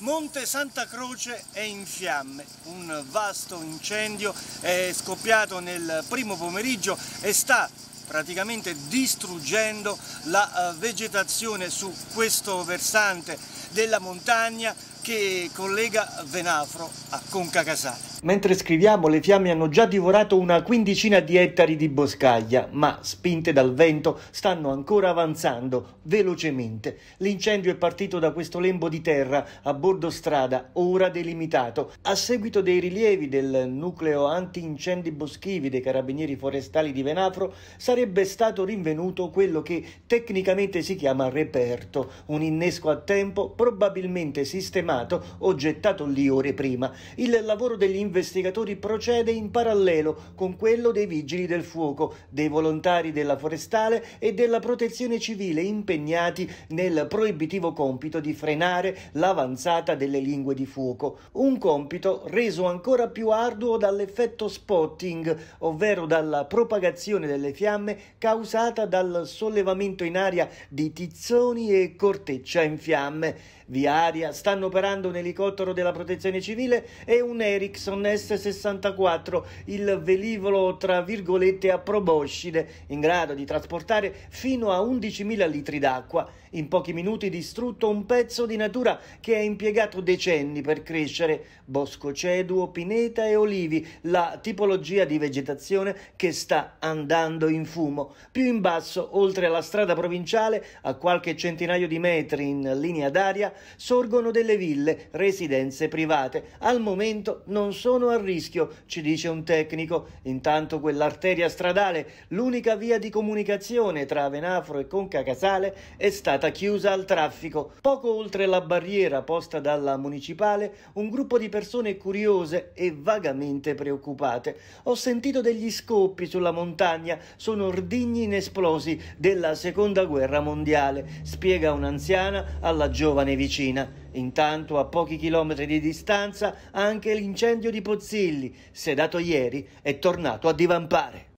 Monte Santa Croce è in fiamme, un vasto incendio è scoppiato nel primo pomeriggio e sta praticamente distruggendo la eh, vegetazione su questo versante della montagna che collega Venafro a Conca Casale. Mentre scriviamo le fiamme hanno già divorato una quindicina di ettari di boscaglia, ma spinte dal vento stanno ancora avanzando velocemente. L'incendio è partito da questo lembo di terra a bordo strada, ora delimitato, a seguito dei rilievi del nucleo antincendi boschivi dei carabinieri forestali di Venafro sarebbe stato rinvenuto quello che tecnicamente si chiama reperto, un innesco a tempo probabilmente sistemato cremato o gettato lì ore prima. Il lavoro degli investigatori procede in parallelo con quello dei vigili del fuoco, dei volontari della forestale e della protezione civile impegnati nel proibitivo compito di frenare l'avanzata delle lingue di fuoco. Un compito reso ancora più arduo dall'effetto spotting, ovvero dalla propagazione delle fiamme causata dal sollevamento in aria di tizzoni e corteccia in fiamme. Via aria stanno per recuperando un elicottero della protezione civile e un Ericsson S64, il velivolo tra virgolette a proboscide, in grado di trasportare fino a 11.000 litri d'acqua. In pochi minuti distrutto un pezzo di natura che ha impiegato decenni per crescere. Bosco ceduo, pineta e olivi, la tipologia di vegetazione che sta andando in fumo. Più in basso, oltre alla strada provinciale, a qualche centinaio di metri in linea d'aria, sorgono delle ville 1000 residenze private. Al momento non sono a rischio, ci dice un tecnico. Intanto quell'arteria stradale, l'unica via di comunicazione tra Venafro e Conca Casale, è stata chiusa al traffico. Poco oltre la barriera posta dalla municipale, un gruppo di persone curiose e vagamente preoccupate. Ho sentito degli scoppi sulla montagna, sono ordigni inesplosi della Seconda Guerra Mondiale, spiega un'anziana alla giovane vicina. Intanto soltanto a pochi chilometri di distanza anche l'incendio di Pozzilli, sedato ieri, è tornato a divampare.